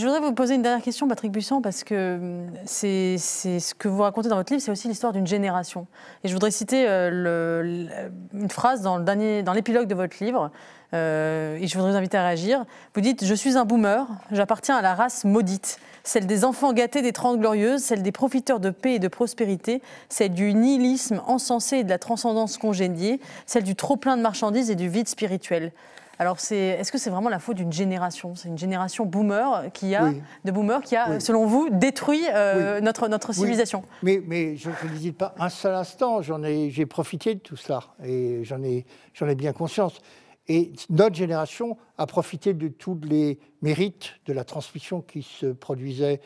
Je voudrais vous poser une dernière question, Patrick Buisson, parce que hum, c'est ce que vous racontez dans votre livre, c'est aussi l'histoire d'une génération. Et je voudrais citer euh, une phrase dans l'épilogue de votre livre, euh, et je voudrais vous inviter à réagir. Vous dites Je suis un boomer, j'appartiens à la race maudite, celle des enfants gâtés des Trente Glorieuses, celle des profiteurs de paix et de prospérité, celle du nihilisme encensé et de la transcendance congédiée, celle du trop-plein de marchandises et du vide spirituel. Alors, est-ce que c'est vraiment la faute d'une génération C'est une génération boomer qui a, de boomers qui a, selon vous, détruit euh, notre, notre civilisation. Mais, je ne dis pas un seul instant. j'ai profité de tout cela et j'en ai, j'en ai bien conscience. Et notre génération a profité de tous les mérites de la transmission qui se produisait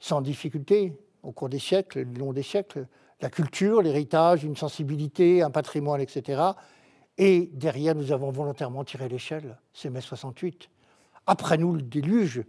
sans difficulté au cours des siècles, le long des siècles. La culture, l'héritage, une sensibilité, un patrimoine, etc. Et derrière, nous avons volontairement tiré l'échelle, c'est mai 68. Après nous, le déluge,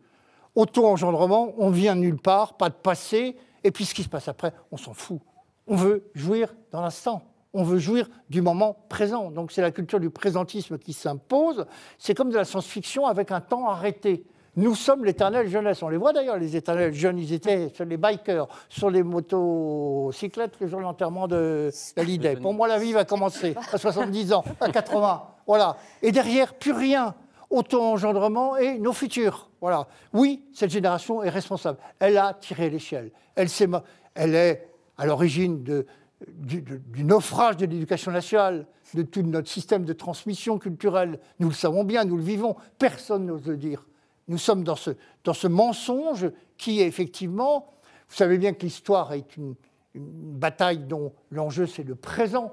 auto-engendrement, on vient nulle part, pas de passé, et puis ce qui se passe après, on s'en fout. On veut jouir dans l'instant, on veut jouir du moment présent. Donc c'est la culture du présentisme qui s'impose, c'est comme de la science-fiction avec un temps arrêté. Nous sommes l'éternelle jeunesse. On les voit d'ailleurs, les éternels jeunes. Ils étaient sur les bikers, sur les motocyclettes le jour de l'enterrement de l'idée. Pour moi, la vie va commencer à 70 ans, à 80. Voilà. Et derrière, plus rien. Auto-engendrement et nos futurs. Voilà. Oui, cette génération est responsable. Elle a tiré l'échelle. Elle, est, elle est à l'origine de, du, du, naufrage de l'éducation nationale, de tout notre système de transmission culturelle. Nous le savons bien, nous le vivons. Personne n'ose le dire. Nous sommes dans ce, dans ce mensonge qui est effectivement, vous savez bien que l'histoire est une, une bataille dont l'enjeu c'est le présent,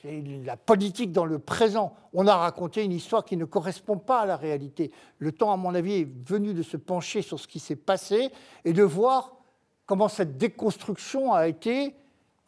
c'est la politique dans le présent. On a raconté une histoire qui ne correspond pas à la réalité. Le temps, à mon avis, est venu de se pencher sur ce qui s'est passé et de voir comment cette déconstruction a été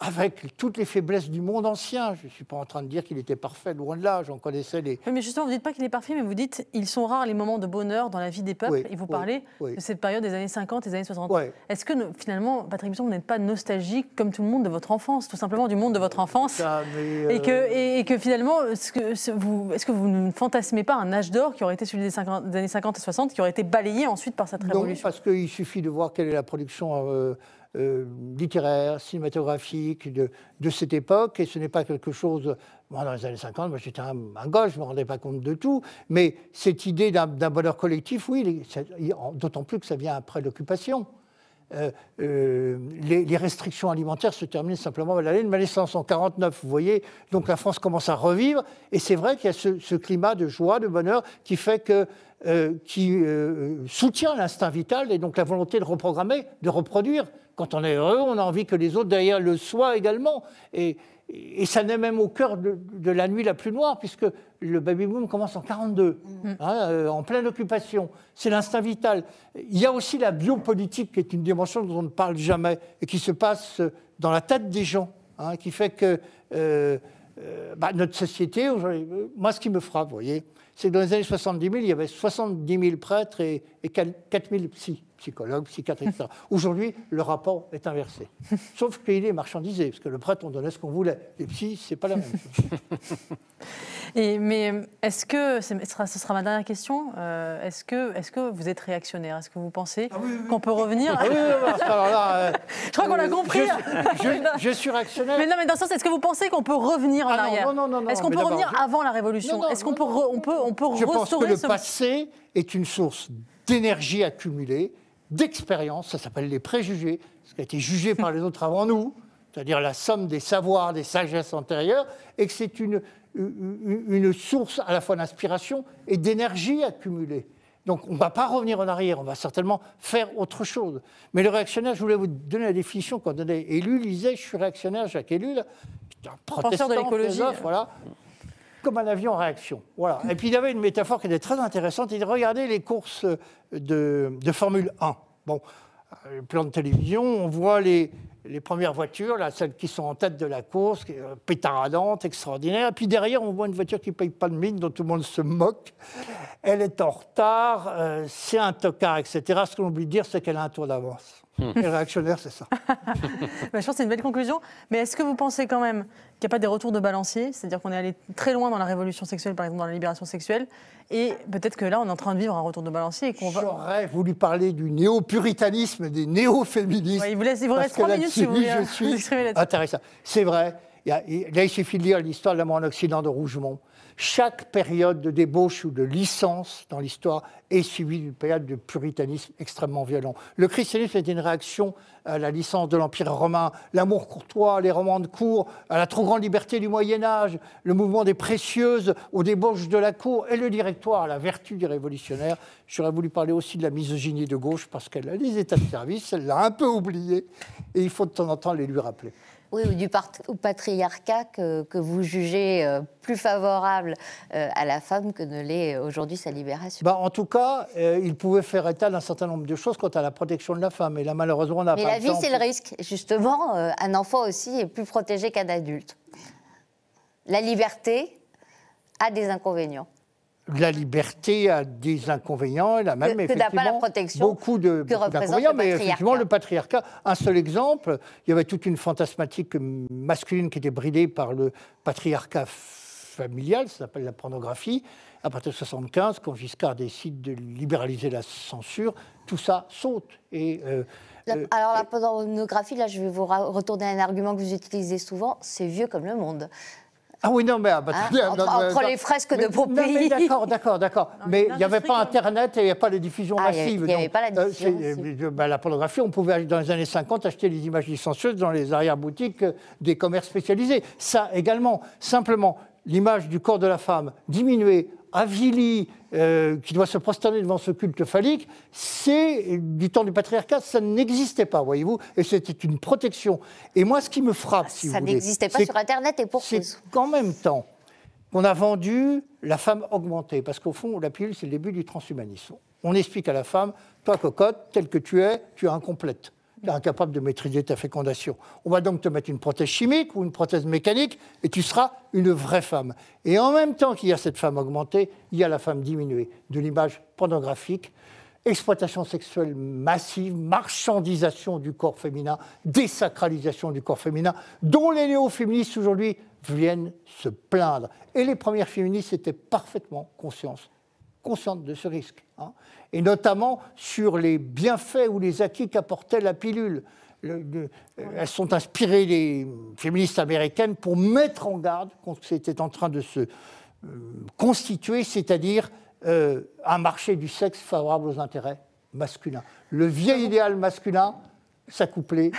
avec toutes les faiblesses du monde ancien. Je ne suis pas en train de dire qu'il était parfait, loin de là, j'en connaissais les... mais justement, vous ne dites pas qu'il est parfait, mais vous dites ils sont rares les moments de bonheur dans la vie des peuples, et vous parlez de cette période des années 50 et des années 60. Est-ce que, finalement, Patrick Bisson, vous n'êtes pas nostalgique, comme tout le monde, de votre enfance, tout simplement du monde de votre enfance euh, et, que, et, que, finalement, est-ce que, vous, est que vous ne fantasmez pas un âge d'or qui aurait été celui des, 50, des, années 50 et 60, qui aurait été balayé ensuite par cette révolution Non, parce qu'il suffit de voir quelle est la production... Euh, euh, littéraire, cinématographique de, cette époque, et ce n'est pas quelque chose... moi dans les années 50, moi j'étais un, un, gauche, je ne me rendais pas compte de tout, mais cette idée d'un bonheur collectif, oui, d'autant plus que ça vient après l'occupation. Euh, euh, les, restrictions alimentaires se terminent simplement à l'année de ma naissance en 1949. vous voyez. Donc la France commence à revivre, et c'est vrai qu'il y a ce, climat de joie, de bonheur, qui fait que euh, qui soutient l'instinct vital et donc la volonté de reprogrammer, de reproduire. Quand on est heureux, on a envie que les autres derrière le soient également. Et, et ça naît même au cœur de, la nuit la plus noire, puisque le baby-boom commence en 42, mm. hein, euh, en pleine occupation. C'est l'instinct vital. Il y a aussi la biopolitique, qui est une dimension dont on ne parle jamais, et qui se passe euh, dans la tête des gens, hein, qui fait que euh, bah, notre société, moi ce qui me frappe, vous voyez, c'est que dans les années 70 000, il y avait 70 000 prêtres et, et 4 000 psys. Psychologue, psychiatre, etc. Aujourd'hui, le rapport est inversé. Sauf qu'il est marchandisé, parce que le prêtre, on donnait ce qu'on voulait. Les psys, c'est pas la même chose. Et, mais est-ce que, ce sera, ce sera ma dernière question, euh, est-ce que, est que vous êtes réactionnaire Est-ce que vous pensez ah qu'on peut revenir ah Oui, alors là, euh, Je crois qu'on a euh, compris. Hein. Je, suis réactionnaire. Mais non, mais dans le sens, est-ce que vous pensez qu'on peut revenir en ah non, arrière non, non, Est-ce qu'on peut revenir avant la Révolution Est-ce qu'on peut, on peut, on peut restaurer le ce... passé est une source d'énergie accumulée, d'expérience, ça s'appelle les préjugés, ce qui a été jugé par les autres avant nous, c'est-à-dire la somme des savoirs, des sagesses antérieures, et que c'est une, une source à la fois d'inspiration et d'énergie accumulée. Donc on ne va pas revenir en arrière, on va certainement faire autre chose. Mais le réactionnaire, je voulais vous donner la définition qu'on donnait. Élu disait, je suis réactionnaire, Jacques Ellul, un protestant, de l'écologie, voilà, comme un avion en réaction. Voilà. Et puis il avait une métaphore qui était très intéressante. Il regardait les courses de, Formule 1. Bon, euh, le plan de télévision, on voit les, les premières voitures, là, celles qui sont en tête de la course, euh, pétardantes, extraordinaires. Et puis derrière, on voit une voiture qui ne paye pas de mine, dont tout le monde se moque. Elle est en retard, euh, c'est un tocard, etc. Ce qu'on oublie de dire, c'est qu'elle a un tour d'avance. Hmm. réactionnaire, c'est ça. Bah, je pense que c'est une belle conclusion. Mais est-ce que vous pensez quand même qu'il n'y a pas des retours de balancier C'est-à-dire qu'on est allé très loin dans la révolution sexuelle, par exemple dans la libération sexuelle, et peut-être que là, on est en train de vivre un retour de balancier. J'aurais voulu parler du néo-puritanisme, des néo-féministes. il vous, laisse, il reste trois minutes si vous euh, Intéressant. C'est vrai. là, il suffit de lire l'histoire de l'amour en Occident de Rougemont. Chaque période de débauche ou de licence dans l'histoire est suivie d'une période de puritanisme extrêmement violent. Le christianisme est une réaction à la licence de l'Empire romain, l'amour courtois, les romans de cour, à la trop grande liberté du Moyen Âge, le mouvement des précieuses aux débauches de la cour et le directoire à la vertu des révolutionnaires. J'aurais voulu parler aussi de la misogynie de gauche parce qu'elle a les états de service, elle l'a un peu oublié et il faut de temps en temps les lui rappeler. Oui, ou du patriarcat que, vous jugez euh, plus favorable euh, à la femme que ne l'est aujourd'hui sa libération. Bah, en tout cas, euh, il pouvait faire état d'un certain nombre de choses quant à la protection de la femme. Et là, malheureusement, on n'a pas. Mais la vie, c'est le risque. Justement, un enfant aussi est plus protégé qu'un adulte. La liberté a des inconvénients la liberté a des inconvénients, elle a même que, effectivement beaucoup de mais effectivement le patriarcat. Un seul exemple, il y avait toute une fantasmatique masculine qui était bridée par le patriarcat familial, ça s'appelle la pornographie. À partir de 75, quand Giscard décide de libéraliser la censure, tout ça saute. Et, euh, euh, alors la pornographie, là, je vais vous retourner à un argument que vous utilisez souvent, c'est vieux comme le monde. Ah oui, non, mais, ah, bah, hein entre, les fresques de pays. d'accord, d'accord, d'accord. mais il n'y avait pas Internet et il n'y avait pas les diffusion ah, massives. Il n'y avait, pas la euh, diffusion. Euh, bah, la pornographie, on pouvait, dans les années 50, acheter les images licencieuses dans les arrière-boutiques euh, des commerces spécialisés. Ça également. Simplement, l'image du corps de la femme diminuée, avilie euh, qui doit se prosterner devant ce culte phallique, c'est du temps du patriarcat, ça n'existait pas, voyez-vous, et c'était une protection. Et moi, ce qui me frappe, si ça vous voulez, n'existait pas sur Internet et pour C'est qu'en même temps on a vendu la femme augmentée, parce qu'au fond, la pilule, c'est le début du transhumanisme. On explique à la femme, toi cocotte, telle que tu es, tu es incomplète incapable de maîtriser ta fécondation. On va donc te mettre une prothèse chimique ou une prothèse mécanique et tu seras une vraie femme. Et en même temps qu'il y a cette femme augmentée, il y a la femme diminuée, de l'image pornographique, exploitation sexuelle massive, marchandisation du corps féminin, désacralisation du corps féminin, dont les néo-féministes aujourd'hui viennent se plaindre. Et les premières féministes étaient parfaitement conscientes consciente de ce risque, hein, et notamment sur les bienfaits ou les acquis qu'apportait la pilule. Euh, elles sont inspirées des féministes américaines pour mettre en garde contre ce qui était en train de se euh, constituer, c'est-à-dire euh, un marché du sexe favorable aux intérêts masculins. Le vieil idéal masculin s'accouplait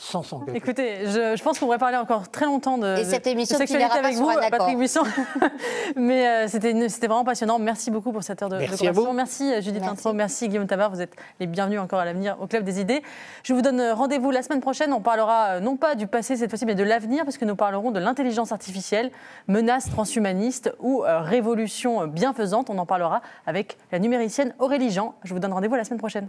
sans Écoutez, je, pense qu'on pourrait parler encore très longtemps de, cette émission sexualité avec vous, Patrick Buisson. Mais euh, c'était vraiment passionnant. Merci beaucoup pour cette heure de, merci de Merci euh, Judith Intro, merci Guillaume Tabar. Vous êtes les bienvenus encore à l'avenir au Club des Idées. Je vous donne euh, rendez-vous la semaine prochaine. On parlera non pas du passé cette fois-ci, mais de l'avenir, parce que nous parlerons de l'intelligence artificielle, menace transhumaniste ou révolution bienfaisante. On en parlera avec la numéricienne Aurélie Jean. Je vous donne rendez-vous la semaine prochaine.